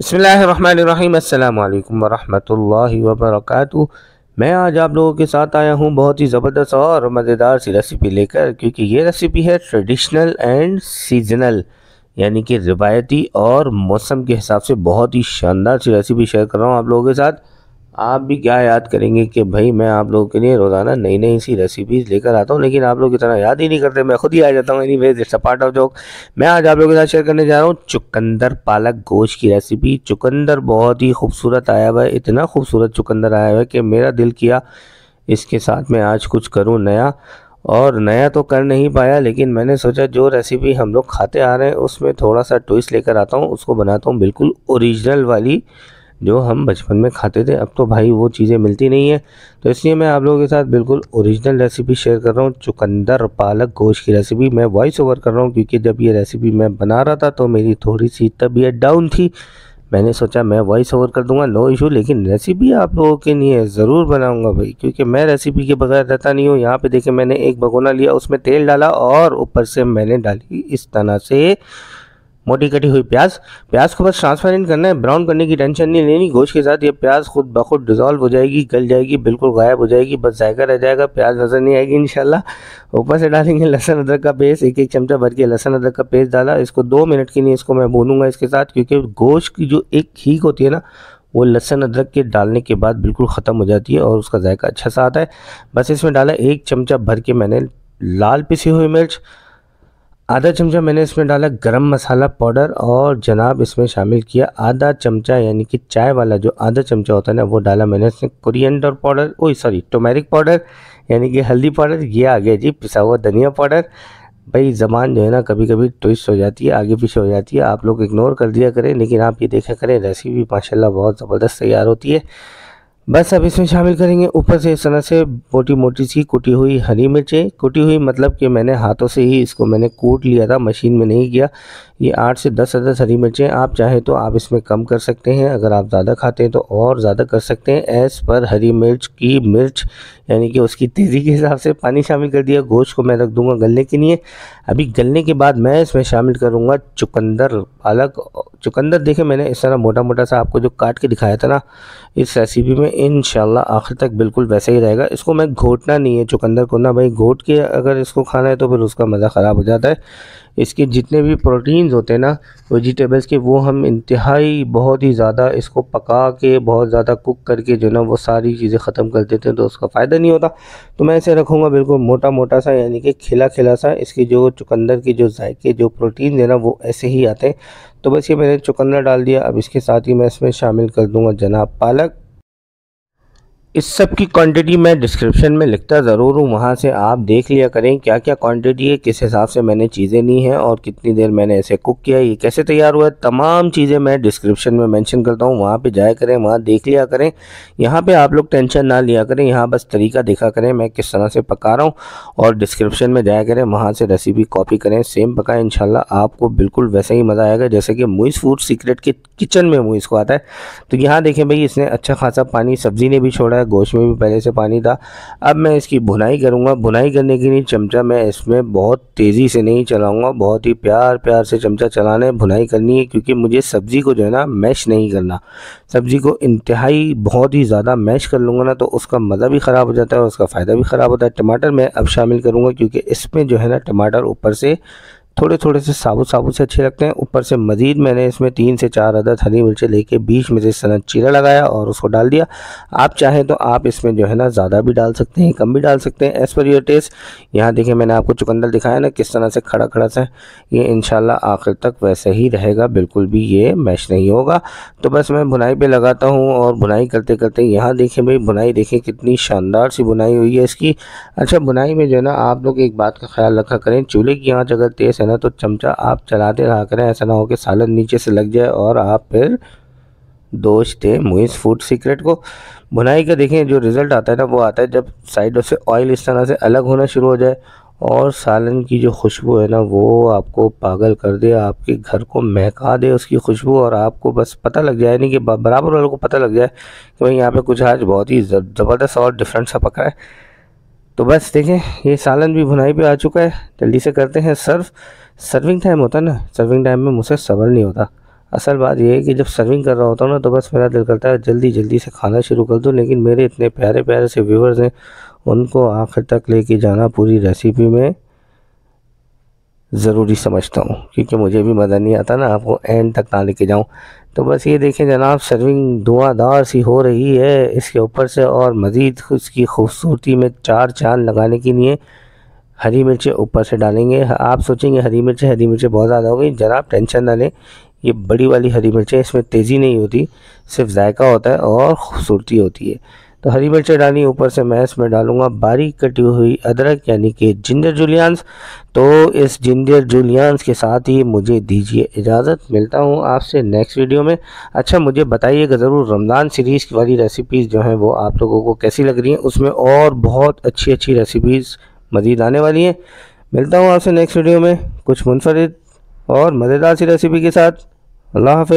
बसमीम् अल्लाम वरहमल मैं आज आप लोगों के साथ आया हूँ बहुत ही ज़बरदस्त और मज़ेदार सी रेसिपी लेकर क्योंकि ये रेसिपी है ट्रेडिशनल एंड सीजनल यानी कि रिवायती और मौसम के हिसाब से बहुत ही शानदार सी रेसिपी शेयर कर रहा हूँ आप लोगों के साथ आप भी क्या याद करेंगे कि भाई मैं आप लोगों के लिए रोज़ाना नई नई सी रेसिपीज़ लेकर आता हूँ लेकिन आप लोग इतना याद ही नहीं करते मैं खुद ही आ जाता हूँ anyways it's a part of joke मैं आज आप लोगों के साथ शेयर करने जा रहा हूँ चुकंदर पालक गोश्त की रेसिपी चुकंदर बहुत ही खूबसूरत आया हुआ है इतना खूबसूरत चुकंदर आया हुआ है कि मेरा दिल किया इसके साथ मैं आज कुछ करूँ नया और नया तो कर नहीं पाया लेकिन मैंने सोचा जो रेसिपी हम लोग खाते आ रहे हैं उसमें थोड़ा सा ट्विस्ट लेकर आता हूँ उसको बनाता हूँ बिल्कुल औरिजिनल वाली जो हम बचपन में खाते थे अब तो भाई वो चीज़ें मिलती नहीं है तो इसलिए मैं आप लोगों के साथ बिल्कुल ओरिजिनल रेसिपी शेयर कर रहा हूँ चुकंदर पालक गोश्त की रेसिपी मैं वॉइस ओवर कर रहा हूँ क्योंकि जब ये रेसिपी मैं बना रहा था तो मेरी थोड़ी सी तबीयत डाउन थी मैंने सोचा मैं वॉइस ओवर कर दूंगा नो इशू लेकिन रेसिपी आप लोगों के लिए ज़रूर बनाऊंगा भाई क्योंकि मैं रेसिपी के बगैर रहता नहीं हूँ यहाँ पे देखे मैंने एक भगोना लिया उसमें तेल डाला और ऊपर से मैंने डाली इस तरह से मोटी कटी हुई प्याज प्याज को बस ट्रांसपेरेंट करना है ब्राउन करने की टेंशन नहीं लेनी गोश्त के साथ ये प्याज खुद बखुद डिजॉल्व हो जाएगी गल जाएगी बिल्कुल गायब हो जाएगी बस जायका रह जाएगा प्याज नज़र नहीं आएगी इनशाला ऊपर से डालेंगे लहसन अदरक का पेस्ट एक एक चमचा भर के लहसन अदरक का पेस्ट डाला इसको दो मिनट के लिए इसको मैं भूनूंगा इसके साथ क्योंकि गोश्त की जो एक ठीक होती है ना वो लहसन अदरक के डालने के बाद बिल्कुल ख़त्म हो जाती है और उसका जायका अच्छा सा आता है बस इसमें डाला एक चमचा भर के मैंने लाल पिसी हुई मिर्च आधा चमचा मैंने इसमें डाला गरम मसाला पाउडर और जनाब इसमें शामिल किया आधा चमचा यानी कि चाय वाला जो आधा चमचा होता है ना वो डाला मैंने इसमें coriander powder oh sorry turmeric powder यानी कि हल्दी पाउडर ये आ गया जी पिसा हुआ धनिया पाउडर भाई जबान जो है ना कभी कभी ट्विस्ट हो जाती है आगे पीछे हो जाती है आप लोग इग्नोर कर दिया करें लेकिन आप ये देखा करें रेसिपी माशाल्लाह बहुत ज़बरदस्त तैयार होती है बस अब इसमें शामिल करेंगे ऊपर से इस तरह से मोटी मोटी सी कुटी हुई हरी मिर्चें कुटी हुई मतलब कि मैंने हाथों से ही इसको मैंने कूट लिया था मशीन में नहीं किया ये आठ से दस अदस हरी मिर्चें आप चाहें तो आप इसमें कम कर सकते हैं अगर आप ज़्यादा खाते हैं तो और ज़्यादा कर सकते हैं एस पर हरी मिर्च की मिर्च यानी कि उसकी तेज़ी के हिसाब से पानी शामिल कर दिया गोश्त को मैं रख दूँगा गलने के लिए अभी गलने के बाद मैं इसमें शामिल करूँगा चुकंदर पालक चुकंदर देखें मैंने इस तरह मोटा मोटा सा आपको जो काट के दिखाया था ना इस रेसिपी में इन आखिर तक बिल्कुल वैसे ही रहेगा इसको मैं घोटना नहीं है चुकंदर को ना भाई घोट के अगर इसको खाना है तो फिर उसका मज़ा ख़राब हो जाता है इसके जितने भी प्रोटीन्स होते हैं ना वेजिटेबल्स के वो हम इंतहाई बहुत ही ज़्यादा इसको पका के बहुत ज़्यादा कुक करके जो ना वो सारी चीज़ें ख़त्म कर देते हैं तो उसका फ़ायदा नहीं होता तो मैं इसे रखूँगा बिल्कुल मोटा मोटा सा यानी कि खिला खिला सा इसके जो चुकंदर के जो जायके जो प्रोटीन है ना वो ऐसे ही आते हैं तो बस ये मैंने चुकंदर डाल दिया अब इसके साथ ही मैं इसमें शामिल कर दूँगा जनाब पालक इस सब की क्वांटिटी मैं डिस्क्रिप्शन में लिखता ज़रूर हूँ वहाँ से आप देख लिया करें क्या क्या क्वांटिटी है किस हिसाब से मैंने चीज़ें ली हैं और कितनी देर मैंने इसे कुक किया है ये कैसे तैयार हुआ है तमाम चीज़ें मैं डिस्क्रिप्शन में मेंशन करता हूँ वहाँ पे जाया करें वहाँ देख लिया करें यहाँ पर आप लोग टेंशन ना लिया करें यहाँ बस तरीका देखा करें मैं किस तरह से पका रहा हूँ और डिस्क्रिप्शन में जाया करें वहाँ से रेसिपी कॉपी करें सेम पकाएं इन आपको बिल्कुल वैसे ही मज़ा आएगा जैसे कि मुइस फूड सीक्रेट के किचन में मुइस को आता है तो यहाँ देखें भाई इसने अच्छा खासा पानी सब्ज़ी ने भी छोड़ा है था गोश्त में भी पहले से पानी था अब मैं इसकी भुनाई करूँगा भुनाई करने के लिए चमचा मैं इसमें बहुत तेज़ी से नहीं चलाऊँगा बहुत ही प्यार प्यार से चमचा चलाना है भुनाई करनी है क्योंकि मुझे सब्ज़ी को जो है ना मैश नहीं करना सब्ज़ी को इंतहाई बहुत ही ज़्यादा मैश कर लूँगा ना तो उसका मज़ा भी ख़राब हो जाता है और उसका फ़ायदा भी ख़राब होता है टमाटर मैं अब शामिल करूँगा क्योंकि इसमें जो है ना टमाटर ऊपर से थोड़े थोड़े से साबुत साबुत से अच्छे लगते हैं ऊपर से मज़ीद मैंने इसमें तीन से चार अदद हरी मिर्चें लेके बीच में से सना चीरा लगाया और उसको डाल दिया आप चाहें तो आप इसमें जो है ना ज़्यादा भी डाल सकते हैं कम भी डाल सकते हैं एज़ पर योर टेस्ट यहाँ देखिए मैंने आपको चुकंदर दिखाया ना किस तरह से खड़ा खड़ा सा ये इन आखिर तक वैसे ही रहेगा बिल्कुल भी ये मैश नहीं होगा तो बस मैं बुनाई पर लगाता हूँ और बुनाई करते करते यहाँ देखें भाई बुनाई देखें कितनी शानदार सी बुनाई हुई है इसकी अच्छा बुनाई में जो है ना आप लोग एक बात का ख्याल रखा करें चूल्हे की आँच अगर तेज़ है ना तो चमचा आप चलाते रहा करें ऐसा ना हो कि सालन नीचे से लग जाए और आप फिर दोष दें मुइस फूड सीक्रेट को बुनाई का देखें जो रिज़ल्ट आता है ना वो आता है जब साइडों से ऑयल इस तरह से अलग होना शुरू हो जाए और सालन की जो खुशबू है ना वो आपको पागल कर दे आपके घर को महका दे उसकी खुशबू और आपको बस पता लग जाए नहीं कि बराबर वालों को पता लग जाए कि भाई यहाँ पे कुछ आज बहुत ही ज़बरदस्त और डिफरेंट सा पका है तो बस देखें ये सालन भी भुनाई पे आ चुका है जल्दी से करते हैं सर्व सर्विंग टाइम होता है ना सर्विंग टाइम में मुझसे सबर नहीं होता असल बात यह है कि जब सर्विंग कर रहा होता हूँ ना तो बस मेरा दिल करता है जल्दी जल्दी से खाना शुरू कर दूँ लेकिन मेरे इतने प्यारे प्यारे से व्यूवर्स हैं उनको आखिर तक लेके जाना पूरी रेसिपी में ज़रूरी समझता हूँ क्योंकि मुझे भी मज़ा नहीं आता ना आपको एंड तक ना लेके जाऊँ तो बस ये देखें जनाब सर्विंग धुआंधार सी हो रही है इसके ऊपर से और मज़ीद इसकी खूबसूरती में चार चांद लगाने के लिए हरी मिर्चें ऊपर से डालेंगे आप सोचेंगे हरी मिर्चें हरी मिर्चें बहुत ज़्यादा हो गई जनाब टेंशन ना लें ये बड़ी वाली हरी मिर्चें इसमें तेज़ी नहीं होती सिर्फ जायका होता है और ख़ूबसूरती होती है तो हरी मिर्च डाली ऊपर से मैं इसमें डालूंगा बारीक कटी हुई अदरक यानी कि जिंजर जुलियांस तो इस जिंजर जुलियांस के साथ ही मुझे दीजिए इजाज़त मिलता हूँ आपसे नेक्स्ट वीडियो में अच्छा मुझे बताइएगा ज़रूर रमज़ान सीरीज़ की वाली रेसिपीज़ जो हैं वो आप लोगों को कैसी लग रही हैं उसमें और बहुत अच्छी अच्छी रेसिपीज़ मज़ीद आने वाली हैं मिलता हूँ आपसे नेक्स्ट वीडियो में कुछ मुनफरद और मज़ेदार सी रेसिपी के साथ अल्लाह हाफ